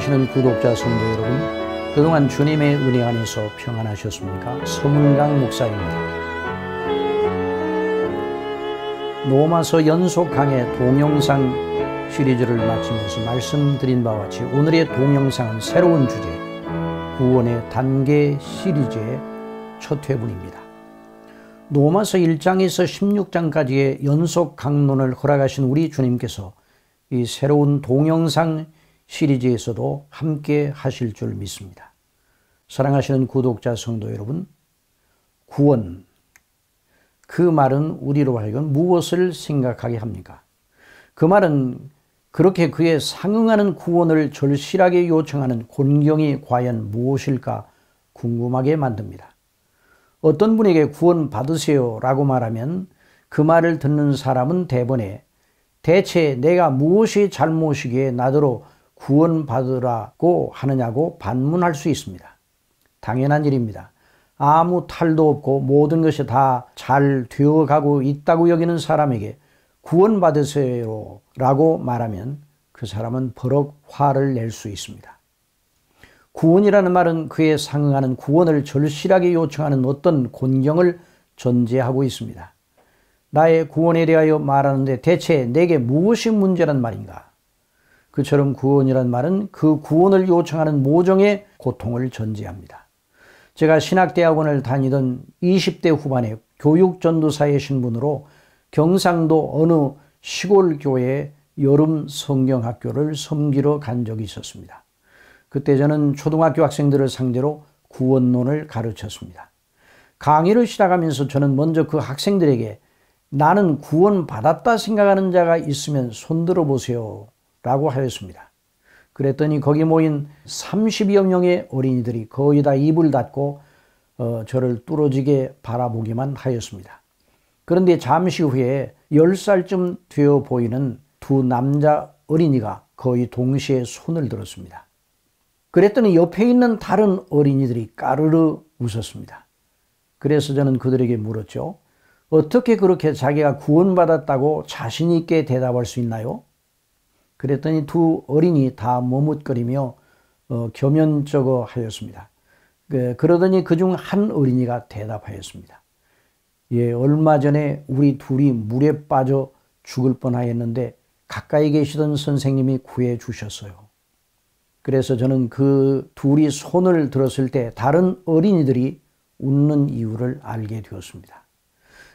사랑하시는 구독자 성도 여러분, 그동안 주님의 은혜 안에서 평안하셨습니까? 서문강 목사입니다. 로마서 연속 강의 동영상 시리즈를 마치면서 말씀드린 바와 같이 오늘의 동영상은 새로운 주제, 구원의 단계 시리즈의 첫 회분입니다. 로마서 1장에서 16장까지의 연속 강론을 허락하신 우리 주님께서 이 새로운 동영상 시리즈에서도 함께 하실 줄 믿습니다. 사랑하시는 구독자 성도 여러분, 구원. 그 말은 우리로 하여금 무엇을 생각하게 합니까? 그 말은 그렇게 그에 상응하는 구원을 절실하게 요청하는 곤경이 과연 무엇일까 궁금하게 만듭니다. 어떤 분에게 구원 받으세요 라고 말하면 그 말을 듣는 사람은 대번에 대체 내가 무엇이 잘못이기에 나더러 구원받으라고 하느냐고 반문할 수 있습니다. 당연한 일입니다. 아무 탈도 없고 모든 것이 다 잘 되어가고 있다고 여기는 사람에게 구원받으세요 라고 말하면 그 사람은 버럭 화를 낼 수 있습니다. 구원이라는 말은 그에 상응하는 구원을 절실하게 요청하는 어떤 곤경을 전제하고 있습니다. 나의 구원에 대하여 말하는데 대체 내게 무엇이 문제란 말인가? 그처럼 구원이란 말은 그 구원을 요청하는 모종의 고통을 전제합니다. 제가 신학대학원을 다니던 20대 후반의 교육전도사의 신분으로 경상도 어느 시골교회 여름 성경학교를 섬기러 간 적이 있었습니다. 그때 저는 초등학교 학생들을 상대로 구원론을 가르쳤습니다. 강의를 시작하면서 저는 먼저 그 학생들에게 나는 구원받았다 생각하는 자가 있으면 손들어 보세요. 라고 하였습니다. 그랬더니 거기 모인 30여 명의 어린이들이 거의 다 입을 닫고 어, 저를 뚫어지게 바라보기만 하였습니다. 그런데 잠시 후에 10살쯤 되어 보이는 두 남자 어린이가 거의 동시에 손을 들었습니다. 그랬더니 옆에 있는 다른 어린이들이 까르르 웃었습니다. 그래서 저는 그들에게 물었죠. 어떻게 그렇게 자기가 구원받았다고 자신있게 대답할 수 있나요? 그랬더니 두 어린이 다 머뭇거리며 어, 겸연쩍어 하였습니다. 그, 그러더니 그 중 한 어린이가 대답하였습니다. 예, 얼마 전에 우리 둘이 물에 빠져 죽을 뻔하였는데 가까이 계시던 선생님이 구해 주셨어요. 그래서 저는 그 둘이 손을 들었을 때 다른 어린이들이 웃는 이유를 알게 되었습니다.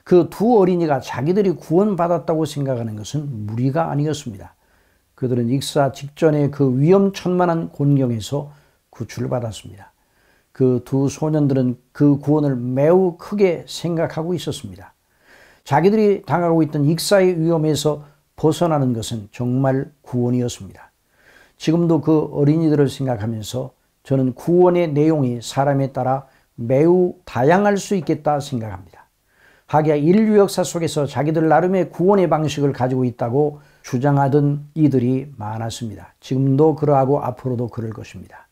그 두 어린이가 자기들이 구원받았다고 생각하는 것은 무리가 아니었습니다. 그들은 익사 직전에그 위험천만한 곤경에서 구출을 받았습니다. 그 두 소년들은 그 구원을 매우 크게 생각하고 있었습니다. 자기들이 당하고 있던 익사의 위험에서 벗어나는 것은 정말 구원이었습니다. 지금도 그 어린이들을 생각하면서 저는 구원의 내용이 사람에 따라 매우 다양할 수 있겠다 생각합니다. 하기야 인류 역사 속에서 자기들 나름의 구원의 방식을 가지고 있다고 주장하던 이들이 많았습니다. 지금도 그러하고 앞으로도 그럴 것입니다.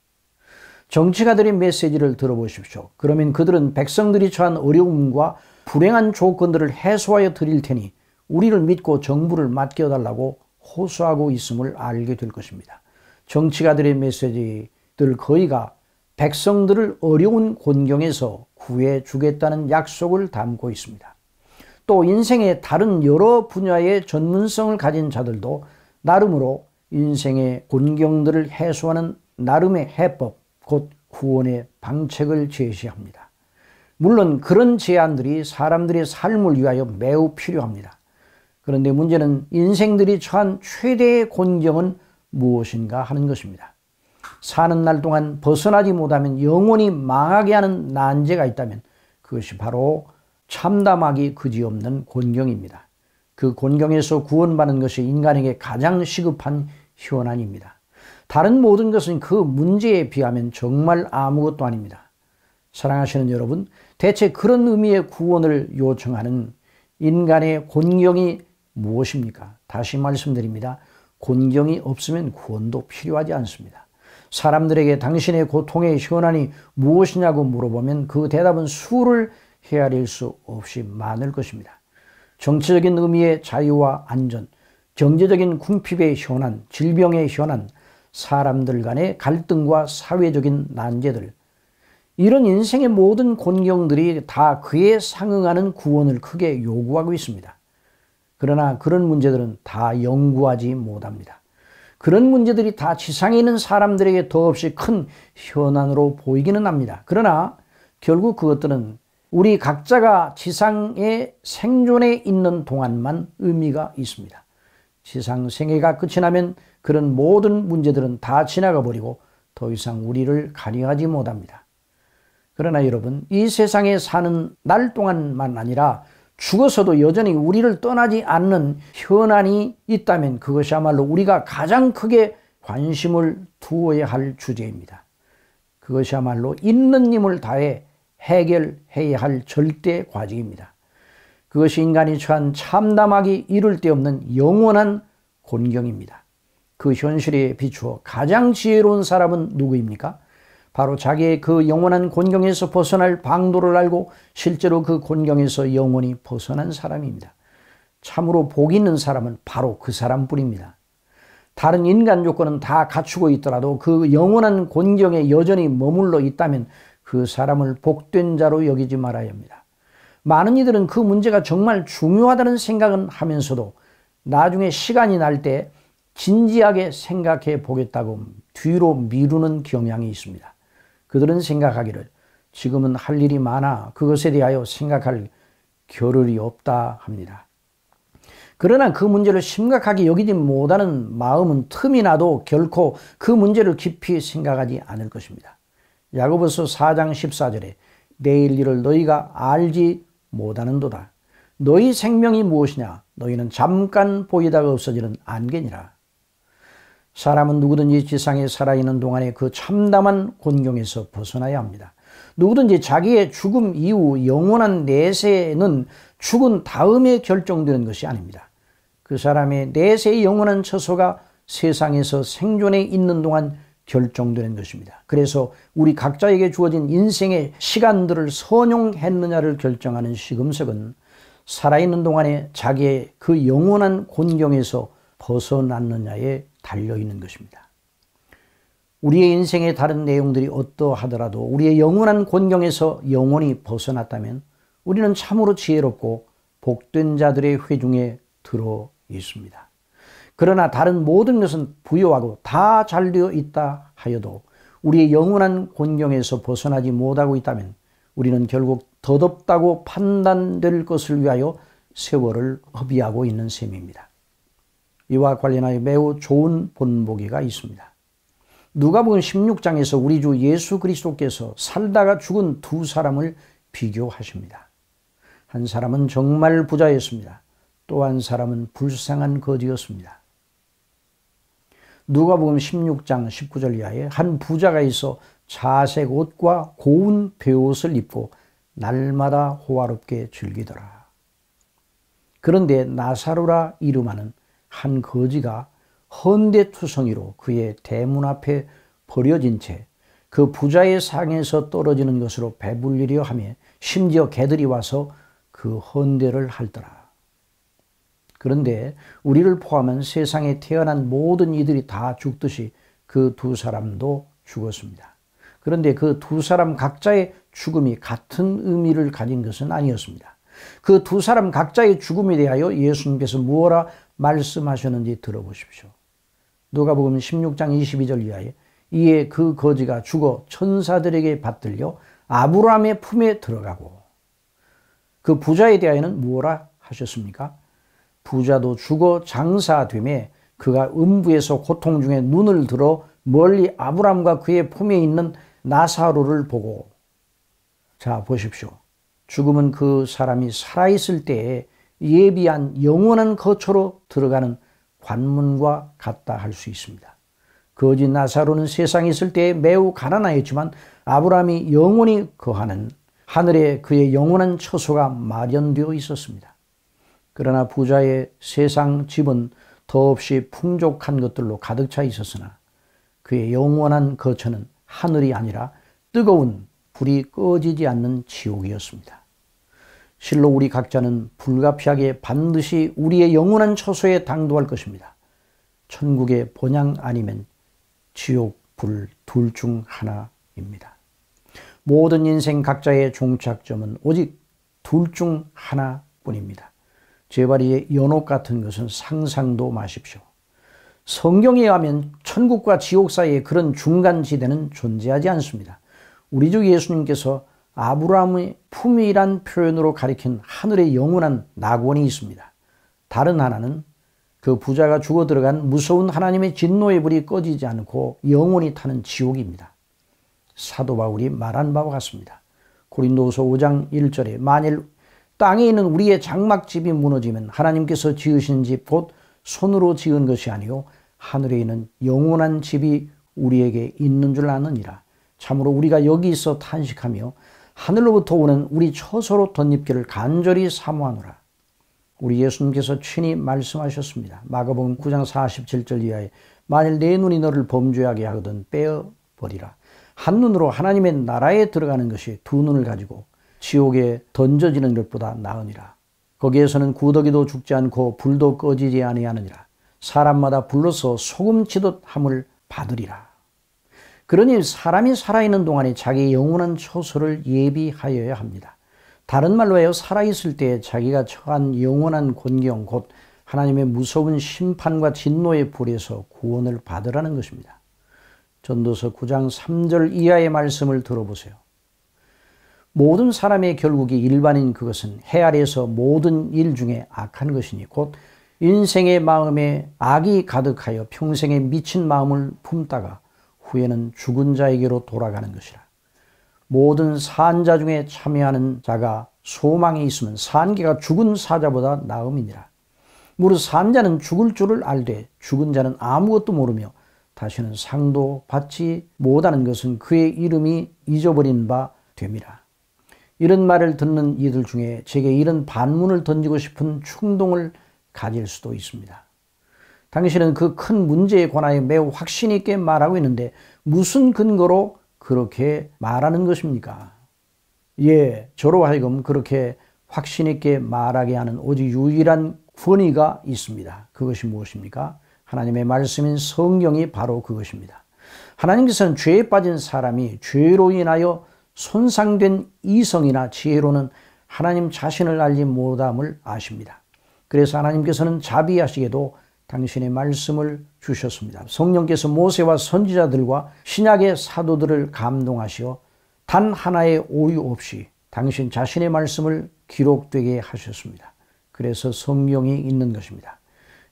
정치가들의 메시지를 들어보십시오. 그러면 그들은 백성들이 처한 어려움과 불행한 조건들을 해소하여 드릴 테니 우리를 믿고 정부를 맡겨달라고 호소하고 있음을 알게 될 것입니다. 정치가들의 메시지들 거의가 백성들을 어려운 곤경에서 구해 주겠다는 약속을 담고 있습니다. 또 인생의 다른 여러 분야의 전문성을 가진 자들도 나름으로 인생의 곤경들을 해소하는 나름의 해법, 곧 후원의 방책을 제시합니다. 물론 그런 제안들이 사람들의 삶을 위하여 매우 필요합니다. 그런데 문제는 인생들이 처한 최대의 곤경은 무엇인가 하는 것입니다. 사는 날 동안 벗어나지 못하면 영원히 망하게 하는 난제가 있다면 그것이 바로 참담하기 그지없는 곤경입니다. 그 곤경에서 구원받는 것이 인간에게 가장 시급한 현안입니다. 다른 모든 것은 그 문제에 비하면 정말 아무것도 아닙니다. 사랑하시는 여러분, 대체 그런 의미의 구원을 요청하는 인간의 곤경이 무엇입니까? 다시 말씀드립니다. 곤경이 없으면 구원도 필요하지 않습니다. 사람들에게 당신의 고통의 현안이 무엇이냐고 물어보면 그 대답은 수를 헤아릴 수 없이 많을 것입니다. 정치적인 의미의 자유와 안전, 경제적인 궁핍의 현안, 질병의 현안, 사람들 간의 갈등과 사회적인 난제들, 이런 인생의 모든 곤경들이 다 그에 상응하는 구원을 크게 요구하고 있습니다. 그러나 그런 문제들은 다 연구하지 못합니다. 그런 문제들이 다 지상에 있는 사람들에게 더없이 큰 현안으로 보이기는 합니다. 그러나 결국 그것들은 우리 각자가 지상의 생존에 있는 동안만 의미가 있습니다. 지상 생애가 끝이 나면 그런 모든 문제들은 다 지나가 버리고 더 이상 우리를 가려하지 못합니다. 그러나 여러분, 이 세상에 사는 날 동안만 아니라 죽어서도 여전히 우리를 떠나지 않는 현안이 있다면 그것이야말로 우리가 가장 크게 관심을 두어야 할 주제입니다. 그것이야말로 있는 힘을 다해 해결해야 할 절대 과정입니다 그것이 인간이 처한 참담하기 이를 데 없는 영원한 곤경입니다. 그 현실에 비추어 가장 지혜로운 사람은 누구입니까? 바로 자기의 그 영원한 곤경에서 벗어날 방도를 알고 실제로 그 곤경에서 영원히 벗어난 사람입니다. 참으로 복 있는 사람은 바로 그 사람뿐입니다. 다른 인간 조건은 다 갖추고 있더라도 그 영원한 곤경에 여전히 머물러 있다면 그 사람을 복된 자로 여기지 말아야 합니다. 많은 이들은 그 문제가 정말 중요하다는 생각은 하면서도 나중에 시간이 날 때 진지하게 생각해 보겠다고 뒤로 미루는 경향이 있습니다. 그들은 생각하기를 지금은 할 일이 많아 그것에 대하여 생각할 겨를이 없다 합니다. 그러나 그 문제를 심각하게 여기지 못하는 마음은 틈이 나도 결코 그 문제를 깊이 생각하지 않을 것입니다. 야고보서 4장 14절에 내일 일을 너희가 알지 못하는도다. 너희 생명이 무엇이냐? 너희는 잠깐 보이다가 없어지는 안개니라. 사람은 누구든지 지상에 살아있는 동안에 그 참담한 곤경에서 벗어나야 합니다. 누구든지 자기의 죽음 이후 영원한 내세는 죽은 다음에 결정되는 것이 아닙니다. 그 사람의 내세의 영원한 처소가 세상에서 생존해 있는 동안 결정되는 것입니다. 그래서 우리 각자에게 주어진 인생의 시간들을 선용했느냐를 결정하는 시금석은 살아있는 동안에 자기의 그 영원한 곤경에서 벗어났느냐에 달려있는 것입니다. 우리의 인생의 다른 내용들이 어떠하더라도 우리의 영원한 곤경에서 영원히 벗어났다면 우리는 참으로 지혜롭고 복된 자들의 회중에 들어 있습니다. 그러나 다른 모든 것은 부여하고 다 잘되어 있다 하여도 우리의 영원한 곤경에서 벗어나지 못하고 있다면 우리는 결국 더덥다고 판단될 것을 위하여 세월을 허비하고 있는 셈입니다. 이와 관련하여 매우 좋은 본보기가 있습니다. 누가복음 16장에서 우리 주 예수 그리스도께서 살다가 죽은 두 사람을 비교하십니다. 한 사람은 정말 부자였습니다. 또 한 사람은 불쌍한 거지였습니다. 누가복음 16장 19절 이하에 한 부자가 있어 자색 옷과 고운 베옷을 입고 날마다 호화롭게 즐기더라. 그런데 나사로라 이름하는 한 거지가 헌대투성이로 그의 대문 앞에 버려진 채 그 부자의 상에서 떨어지는 것으로 배불리려 하며 심지어 개들이 와서 그 헌대를 할더라. 그런데 우리를 포함한 세상에 태어난 모든 이들이 다 죽듯이 그 두 사람도 죽었습니다. 그런데 그 두 사람 각자의 죽음이 같은 의미를 가진 것은 아니었습니다. 그 두 사람 각자의 죽음에 대하여 예수님께서 무엇라 말씀하셨는지 들어보십시오. 누가복음 16장 22절 이하에 이에 그 거지가 죽어 천사들에게 받들려 아브라함의 품에 들어가고 그 부자에 대하여는 무엇라 하셨습니까? 부자도 죽어 장사됨에 그가 음부에서 고통 중에 눈을 들어 멀리 아브람과 그의 품에 있는 나사로를 보고 자 보십시오. 죽음은 그 사람이 살아있을 때에 예비한 영원한 거처로 들어가는 관문과 같다 할 수 있습니다. 거짓 나사로는 세상에 있을 때 매우 가난하였지만 아브라함이 영원히 거하는 하늘에 그의 영원한 처소가 마련되어 있었습니다. 그러나 부자의 세상 집은 더없이 풍족한 것들로 가득 차 있었으나 그의 영원한 거처는 하늘이 아니라 뜨거운 불이 꺼지지 않는 지옥이었습니다. 실로 우리 각자는 불가피하게 반드시 우리의 영원한 처소에 당도할 것입니다. 천국의 본향 아니면 지옥 불 둘 중 하나입니다. 모든 인생 각자의 종착점은 오직 둘 중 하나뿐입니다. 제발 이 연옥 같은 것은 상상도 마십시오. 성경에 의하면 천국과 지옥 사이에 그런 중간지대는 존재하지 않습니다. 우리 주 예수님께서 아브라함의 품이란 표현으로 가리킨 하늘의 영원한 낙원이 있습니다. 다른 하나는 그 부자가 죽어 들어간 무서운 하나님의 진노의 불이 꺼지지 않고 영원히 타는 지옥입니다. 사도 바울이 말한 바와 같습니다. 고린도서 5장 1절에 만일 땅에 있는 우리의 장막집이 무너지면 하나님께서 지으신 집 곧 손으로 지은 것이 아니요 하늘에 있는 영원한 집이 우리에게 있는 줄 아느니라. 참으로 우리가 여기 서 탄식하며 하늘로부터 오는 우리 처소로 덧입기를 간절히 사모하노라. 우리 예수님께서 친히 말씀하셨습니다. 마가복음 9장 47절 이하에 만일 내 눈이 너를 범죄하게 하거든 빼어 버리라. 한 눈으로 하나님의 나라에 들어가는 것이 두 눈을 가지고 지옥에 던져지는 것보다 나으니라. 거기에서는 구더기도 죽지 않고 불도 꺼지지 아니하느니라. 사람마다 불러서 소금치듯 함을 받으리라. 그러니 사람이 살아있는 동안에 자기 영원한 처소를 예비하여야 합니다. 다른 말로 해요. 살아있을 때 자기가 처한 영원한 곤경, 곧 하나님의 무서운 심판과 진노의 불에서 구원을 받으라는 것입니다. 전도서 9장 3절 이하의 말씀을 들어보세요. 모든 사람의 결국이 일반인 그것은 해 아래에서 모든 일 중에 악한 것이니 곧 인생의 마음에 악이 가득하여 평생에 미친 마음을 품다가 후에는 죽은 자에게로 돌아가는 것이라. 모든 산자 중에 참여하는 자가 소망이 있으면 산개가 죽은 사자보다 나음이니라. 무릇 산자는 죽을 줄을 알되 죽은 자는 아무것도 모르며 다시는 상도 받지 못하는 것은 그의 이름이 잊어버린 바 됨이라. 이런 말을 듣는 이들 중에 제게 이런 반문을 던지고 싶은 충동을 가질 수도 있습니다. 당신은 그 큰 문제에 관하여 매우 확신 있게 말하고 있는데 무슨 근거로 그렇게 말하는 것입니까? 예, 저로 하여금 그렇게 확신 있게 말하게 하는 오직 유일한 권위가 있습니다. 그것이 무엇입니까? 하나님의 말씀인 성경이 바로 그것입니다. 하나님께서는 죄에 빠진 사람이 죄로 인하여 손상된 이성이나 지혜로는 하나님 자신을 알지 못함을 아십니다. 그래서 하나님께서는 자비하시게도 당신의 말씀을 주셨습니다. 성령께서 모세와 선지자들과 신약의 사도들을 감동하시어 단 하나의 오류 없이 당신 자신의 말씀을 기록되게 하셨습니다. 그래서 성령이 있는 것입니다.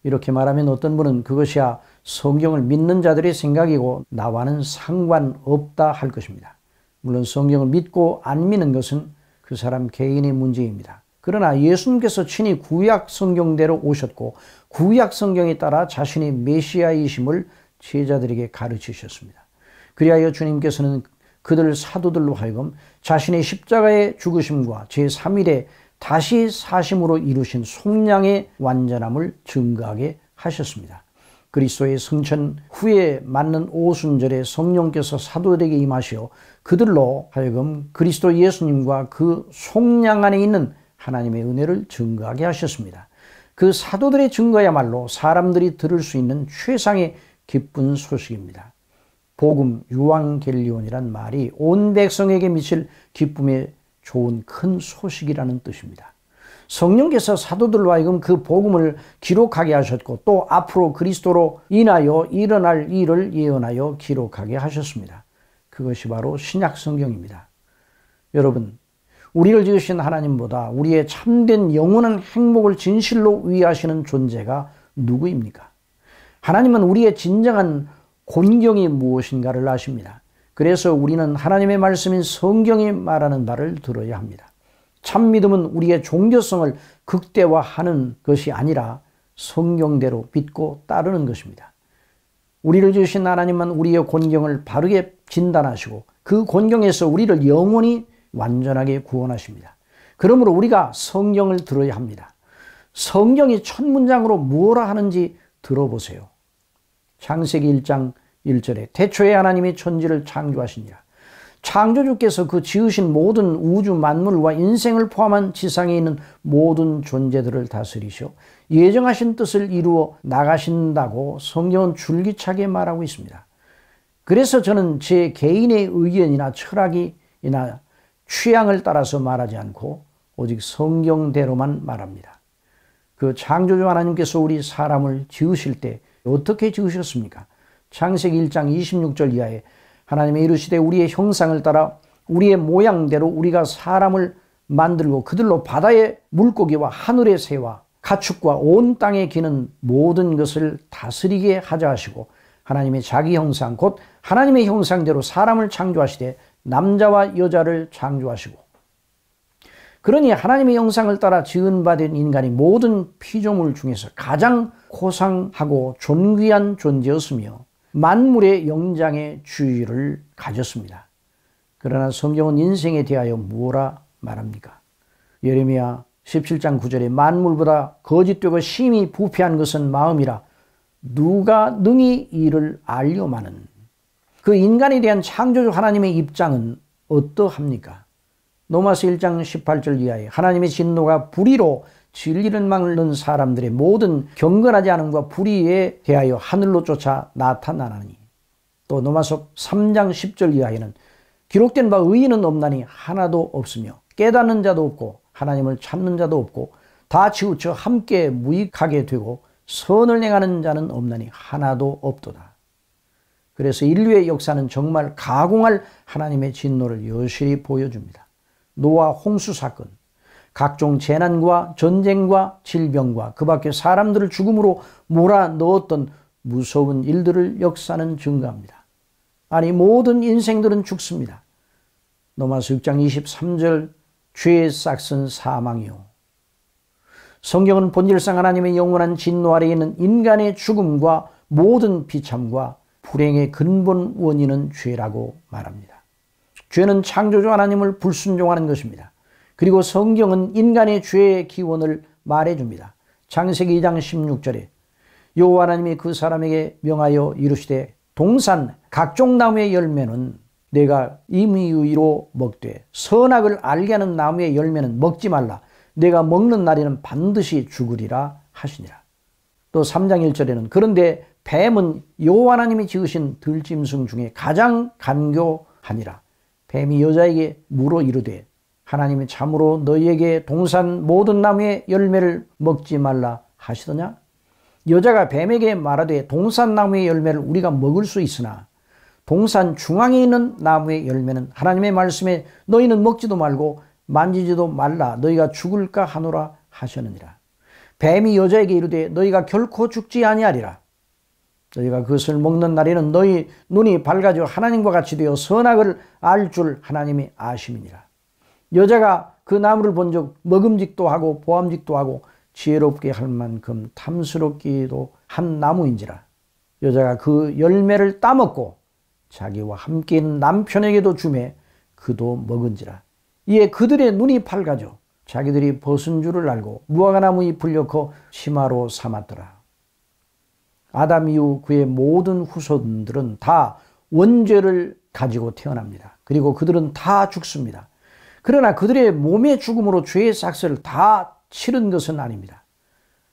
이렇게 말하면 어떤 분은 그것이야 성경을 믿는 자들의 생각이고 나와는 상관없다 할 것입니다. 물론 성경을 믿고 안 믿는 것은 그 사람 개인의 문제입니다. 그러나 예수님께서 친히 구약 성경대로 오셨고 구약 성경에 따라 자신이 메시아이심을 제자들에게 가르치셨습니다. 그리하여 주님께서는 그들 사도들로 하여금 자신의 십자가의 죽으심과 제3일에 다시 사심으로 이루신 속량의 완전함을 증가하게 하셨습니다. 그리스도의 승천 후에 맞는 오순절에 성령께서 사도들에게 임하시어 그들로 하여금 그리스도 예수님과 그 속량 안에 있는 하나님의 은혜를 증거하게 하셨습니다. 그 사도들의 증거야말로 사람들이 들을 수 있는 최상의 기쁜 소식입니다. 복음 유황겔리온이란 말이 온 백성에게 미칠 기쁨의 좋은 큰 소식이라는 뜻입니다. 성령께서 사도들로 하여금 그 복음을 기록하게 하셨고 또 앞으로 그리스도로 인하여 일어날 일을 예언하여 기록하게 하셨습니다. 그것이 바로 신약 성경입니다. 여러분, 우리를 지으신 하나님보다 우리의 참된 영원한 행복을 진실로 위하시는 존재가 누구입니까? 하나님은 우리의 진정한 곤경이 무엇인가를 아십니다. 그래서 우리는 하나님의 말씀인 성경이 말하는 바를 들어야 합니다. 참 믿음은 우리의 종교성을 극대화하는 것이 아니라 성경대로 믿고 따르는 것입니다. 우리를 주신 하나님은 우리의 곤경을 바르게 진단하시고 그 곤경에서 우리를 영원히 완전하게 구원하십니다. 그러므로 우리가 성경을 들어야 합니다. 성경이 첫 문장으로 뭐라 하는지 들어보세요. 창세기 1장 1절에 태초에 하나님이 천지를 창조하시니라. 창조주께서 그 지으신 모든 우주 만물과 인생을 포함한 지상에 있는 모든 존재들을 다스리시오. 예정하신 뜻을 이루어 나가신다고 성경은 줄기차게 말하고 있습니다. 그래서 저는 제 개인의 의견이나 철학이나 취향을 따라서 말하지 않고 오직 성경대로만 말합니다. 그 창조주 하나님께서 우리 사람을 지으실 때 어떻게 지으셨습니까? 창세기 1장 26절 이하에 하나님의 이르시되 우리의 형상을 따라 우리의 모양대로 우리가 사람을 만들고 그들로 바다의 물고기와 하늘의 새와 가축과 온 땅에 기는 모든 것을 다스리게 하자 하시고 하나님의 자기 형상 곧 하나님의 형상대로 사람을 창조하시되 남자와 여자를 창조하시고 그러니 하나님의 형상을 따라 지은 바 된 인간이 모든 피조물 중에서 가장 고상하고 존귀한 존재였으며 만물의 영장의 주의를 가졌습니다. 그러나 성경은 인생에 대하여 뭐라 말합니까? 예레미야 17장 9절에 만물보다 거짓되고 심히 부패한 것은 마음이라 누가 능히 이를 알려마는 그 인간에 대한 창조주 하나님의 입장은 어떠합니까? 노마스 1장 18절 이하에 하나님의 진노가 불의로 진리를 막는 사람들의 모든 경건하지 않음과 불의에 대하여 하늘로 쫓아 나타나나니 또 노마섭 3장 10절 이하에는 기록된 바 의인은 없나니 하나도 없으며 깨닫는 자도 없고 하나님을 찾는 자도 없고 다 치우쳐 함께 무익하게 되고 선을 행하는 자는 없나니 하나도 없도다. 그래서 인류의 역사는 정말 가공할 하나님의 진노를 여실히 보여줍니다. 노아 홍수 사건, 각종 재난과 전쟁과 질병과 그 밖에 사람들을 죽음으로 몰아 넣었던 무서운 일들을 역사는 증가합니다. 아니, 모든 인생들은 죽습니다. 로마서 6장 23절, 죄의 싹은 사망이요. 성경은 본질상 하나님의 영원한 진노 아래 있는 인간의 죽음과 모든 비참과 불행의 근본 원인은 죄라고 말합니다. 죄는 창조주 하나님을 불순종하는 것입니다. 그리고 성경은 인간의 죄의 기원을 말해줍니다. 창세기 2장 16절에 여호와 하나님이 그 사람에게 명하여 이르시되 동산 각종 나무의 열매는 내가 임의로 먹되 선악을 알게 하는 나무의 열매는 먹지 말라 내가 먹는 날에는 반드시 죽으리라 하시니라. 또 3장 1절에는 그런데 뱀은 여호와 하나님이 지으신 들짐승 중에 가장 간교하니라. 뱀이 여자에게 물어 이르되 하나님이 참으로 너희에게 동산 모든 나무의 열매를 먹지 말라 하시더냐? 여자가 뱀에게 말하되 동산 나무의 열매를 우리가 먹을 수 있으나 동산 중앙에 있는 나무의 열매는 하나님의 말씀에 너희는 먹지도 말고 만지지도 말라 너희가 죽을까 하노라 하셨느니라. 뱀이 여자에게 이르되 너희가 결코 죽지 아니하리라. 너희가 그것을 먹는 날에는 너희 눈이 밝아져 하나님과 같이 되어 선악을 알 줄 하나님이 아심이니라. 여자가 그 나무를 본 적 먹음직도 하고 보암직도 하고 지혜롭게 할 만큼 탐스럽기도 한 나무인지라 여자가 그 열매를 따먹고 자기와 함께 있는 남편에게도 주매 그도 먹은지라 이에 그들의 눈이 밝아져 자기들이 벗은 줄을 알고 무화과나무 잎을 엮어 심화로 삼았더라 아담 이후 그의 모든 후손들은 다 원죄를 가지고 태어납니다 그리고 그들은 다 죽습니다 그러나 그들의 몸의 죽음으로 죄의 삭스를 다 치른 것은 아닙니다.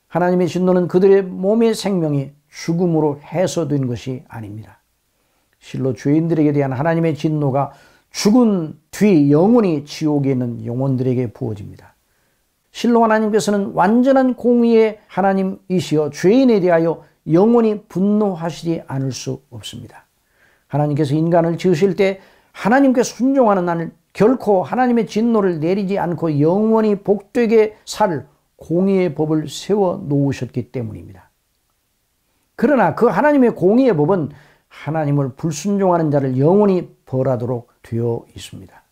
하나님의 진노는 그들의 몸의 생명이 죽음으로 해소된 것이 아닙니다. 실로 죄인들에게 대한 하나님의 진노가 죽은 뒤 영원히 지옥에 있는 영혼들에게 부어집니다. 실로 하나님께서는 완전한 공의의 하나님이시여 죄인에 대하여 영원히 분노하시지 않을 수 없습니다. 하나님께서 인간을 지으실 때 하나님께 순종하는 결코 하나님의 진노를 내리지 않고 영원히 복되게 살 공의의 법을 세워 놓으셨기 때문입니다. 그러나 그 하나님의 공의의 법은 하나님을 불순종하는 자를 영원히 벌하도록 되어 있습니다.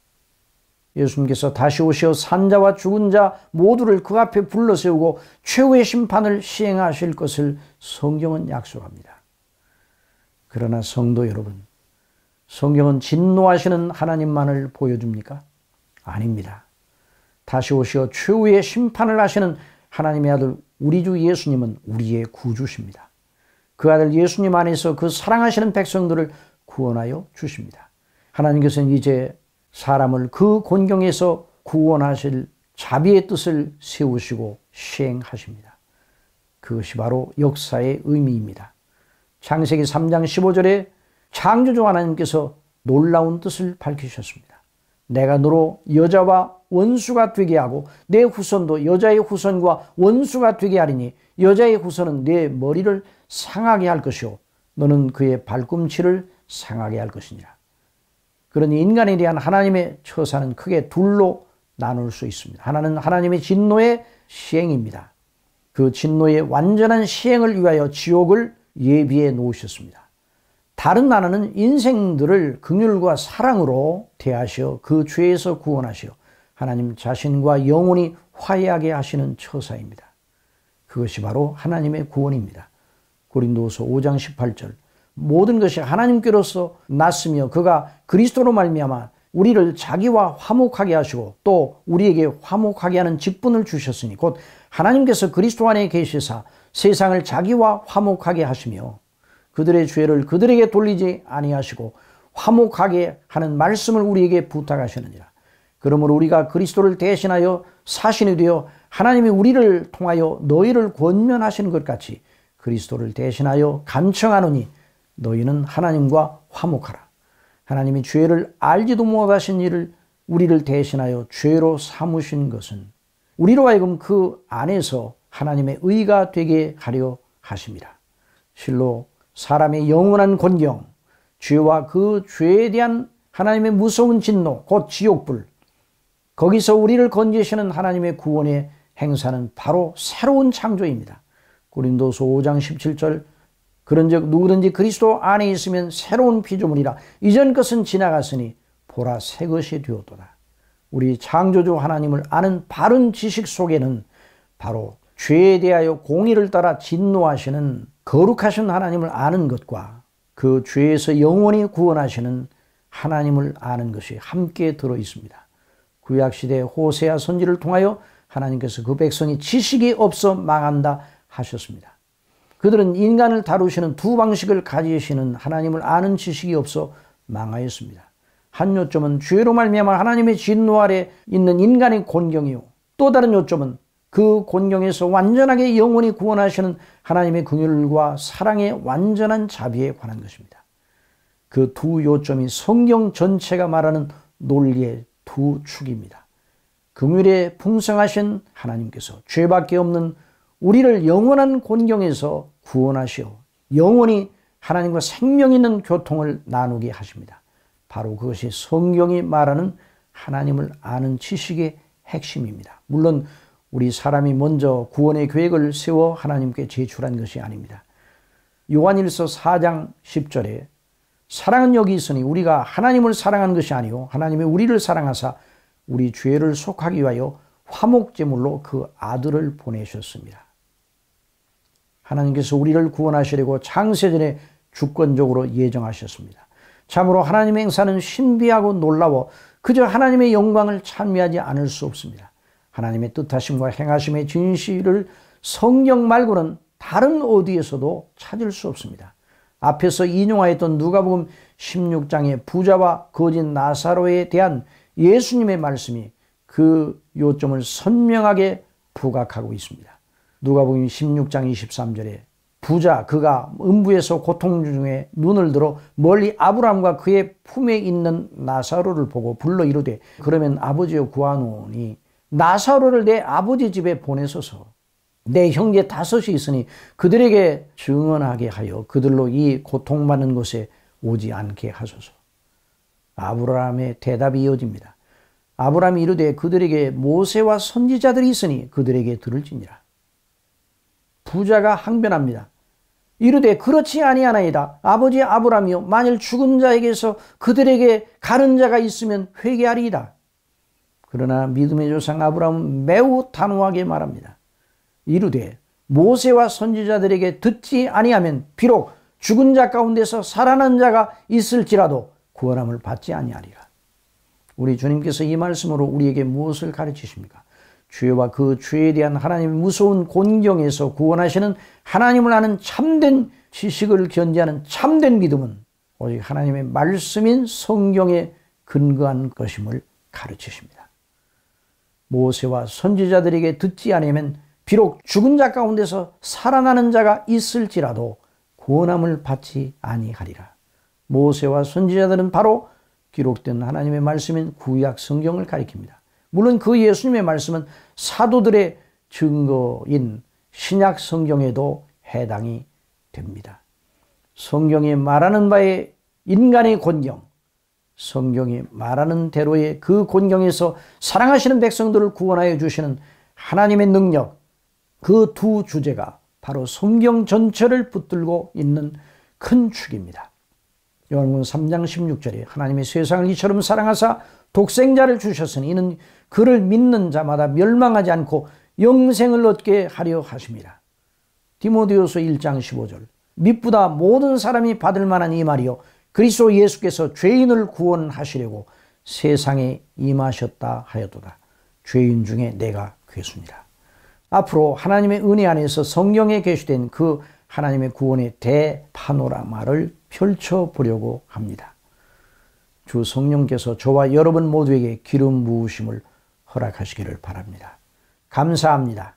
예수님께서 다시 오시 산자와 죽은 자 모두를 그 앞에 불러 세우고 최후의 심판을 시행하실 것을 성경은 약속합니다. 그러나 성도 여러분, 성경은 진노하시는 하나님만을 보여줍니까? 아닙니다. 다시 오시어 최후의 심판을 하시는 하나님의 아들 우리 주 예수님은 우리의 구주십니다. 그 아들 예수님 안에서 그 사랑하시는 백성들을 구원하여 주십니다. 하나님께서는 이제 사람을 그 곤경에서 구원하실 자비의 뜻을 세우시고 시행하십니다. 그것이 바로 역사의 의미입니다. 창세기 3장 15절에 창조주 하나님께서 놀라운 뜻을 밝히셨습니다. 내가 너로 여자와 원수가 되게 하고 내 후손도 여자의 후손과 원수가 되게 하리니 여자의 후손은 내 머리를 상하게 할 것이요 너는 그의 발꿈치를 상하게 할 것이니라. 그러니 인간에 대한 하나님의 처사는 크게 둘로 나눌 수 있습니다. 하나는 하나님의 진노의 시행입니다. 그 진노의 완전한 시행을 위하여 지옥을 예비해 놓으셨습니다. 다른 나라는 인생들을 긍휼과 사랑으로 대하시어 그 죄에서 구원하시어 하나님 자신과 영혼이 화해하게 하시는 처사입니다. 그것이 바로 하나님의 구원입니다. 고린도서 5장 18절 모든 것이 하나님께로서 났으며 그가 그리스도로 말미암아 우리를 자기와 화목하게 하시고 또 우리에게 화목하게 하는 직분을 주셨으니 곧 하나님께서 그리스도 안에 계시사 세상을 자기와 화목하게 하시며 그들의 죄를 그들에게 돌리지 아니하시고 화목하게 하는 말씀을 우리에게 부탁하시느니라. 그러므로 우리가 그리스도를 대신하여 사신이 되어 하나님이 우리를 통하여 너희를 권면하시는 것 같이 그리스도를 대신하여 간청하노니 너희는 하나님과 화목하라. 하나님이 죄를 알지도 못하신 일을 우리를 대신하여 죄로 삼으신 것은 우리로 하여금 그 안에서 하나님의 의가 되게 하려 하십니다. 실로 사람의 영원한 권경, 죄와 그 죄에 대한 하나님의 무서운 진노, 곧 지옥불. 거기서 우리를 건지시는 하나님의 구원의 행사는 바로 새로운 창조입니다. 고린도서 5장 17절 그런즉 누구든지 그리스도 안에 있으면 새로운 피조물이라 이전 것은 지나갔으니 보라 새 것이 되었도다. 우리 창조주 하나님을 아는 바른 지식 속에는 바로 죄에 대하여 공의를 따라 진노하시는 거룩하신 하나님을 아는 것과 그 죄에서 영원히 구원하시는 하나님을 아는 것이 함께 들어 있습니다. 구약시대 호세아 선지를 통하여 하나님께서 그 백성이 지식이 없어 망한다 하셨습니다. 그들은 인간을 다루시는 두 방식을 가지시는 하나님을 아는 지식이 없어 망하였습니다. 한 요점은 죄로 말미암아 하나님의 진노 아래 있는 인간의 곤경이요. 또 다른 요점은 그 곤경에서 완전하게 영원히 구원하시는 하나님의 긍휼과 사랑의 완전한 자비에 관한 것입니다. 그 두 요점이 성경 전체가 말하는 논리의 두 축입니다. 긍휼에 풍성하신 하나님께서 죄밖에 없는 우리를 영원한 곤경에서 구원하시어 영원히 하나님과 생명 있는 교통을 나누게 하십니다. 바로 그것이 성경이 말하는 하나님을 아는 지식의 핵심입니다. 물론 우리 사람이 먼저 구원의 계획을 세워 하나님께 제출한 것이 아닙니다. 요한일서 4장 10절에 사랑은 여기 있으니 우리가 하나님을 사랑한 것이 아니요 하나님이 우리를 사랑하사 우리 죄를 속하기 위하여 화목제물로 그 아들을 보내셨습니다. 하나님께서 우리를 구원하시려고 창세전에 주권적으로 예정하셨습니다. 참으로 하나님의 행사는 신비하고 놀라워 그저 하나님의 영광을 참미하지 않을 수 없습니다. 하나님의 뜻하심과 행하심의 진실을 성경 말고는 다른 어디에서도 찾을 수 없습니다. 앞에서 인용하였던 누가복음 16장의 부자와 거짓 나사로에 대한 예수님의 말씀이 그 요점을 선명하게 부각하고 있습니다. 누가복음 16장 23절에 부자 그가 음부에서 고통 중에 눈을 들어 멀리 아브라함과 그의 품에 있는 나사로를 보고 불러 이르되 그러면 아버지여 구하노니 나사로를 내 아버지 집에 보내소서. 내 형제 다섯이 있으니 그들에게 증언하게 하여 그들로 이 고통받는 곳에 오지 않게 하소서. 아브라함의 대답이 이어집니다. 아브라함이 이르되 그들에게 모세와 선지자들이 있으니 그들에게 들을지니라. 부자가 항변합니다. 이르되 그렇지 아니하나이다. 아버지 아브라함이요 만일 죽은 자에게서 그들에게 가는 자가 있으면 회개하리이다. 그러나 믿음의 조상 아브라함은 매우 단호하게 말합니다. 이르되 모세와 선지자들에게 듣지 아니하면 비록 죽은 자 가운데서 살아난 자가 있을지라도 구원함을 받지 아니하리라. 우리 주님께서 이 말씀으로 우리에게 무엇을 가르치십니까? 주와그 주에 대한 하나님의 무서운 곤경에서 구원하시는 하나님을 아는 참된 지식을 견지하는 참된 믿음은 오직 하나님의 말씀인 성경에 근거한 것임을 가르치십니다. 모세와 선지자들에게 듣지 않으면 비록 죽은 자 가운데서 살아나는 자가 있을지라도 구원함을 받지 아니하리라. 모세와 선지자들은 바로 기록된 하나님의 말씀인 구약 성경을 가리킵니다. 물론 그 예수님의 말씀은 사도들의 증거인 신약 성경에도 해당이 됩니다. 성경에 말하는 바에 인간의 권경, 성경이 말하는 대로의 그 곤경에서 사랑하시는 백성들을 구원하여 주시는 하나님의 능력, 그 두 주제가 바로 성경 전체를 붙들고 있는 큰 축입니다. 요한복 3장 16절에 하나님의 세상을 이처럼 사랑하사 독생자를 주셨으니 이는 그를 믿는 자마다 멸망하지 않고 영생을 얻게 하려 하십니다. 디모데후서 1장 15절 미쁘다 모든 사람이 받을 만한 이 말이요 그리스도 예수께서 죄인을 구원하시려고 세상에 임하셨다 하여도다. 죄인 중에 내가 괴수니라. 앞으로 하나님의 은혜 안에서 성령에 계시된 그 하나님의 구원의 대파노라마를 펼쳐보려고 합니다. 주 성령께서 저와 여러분 모두에게 기름 부으심을 허락하시기를 바랍니다. 감사합니다.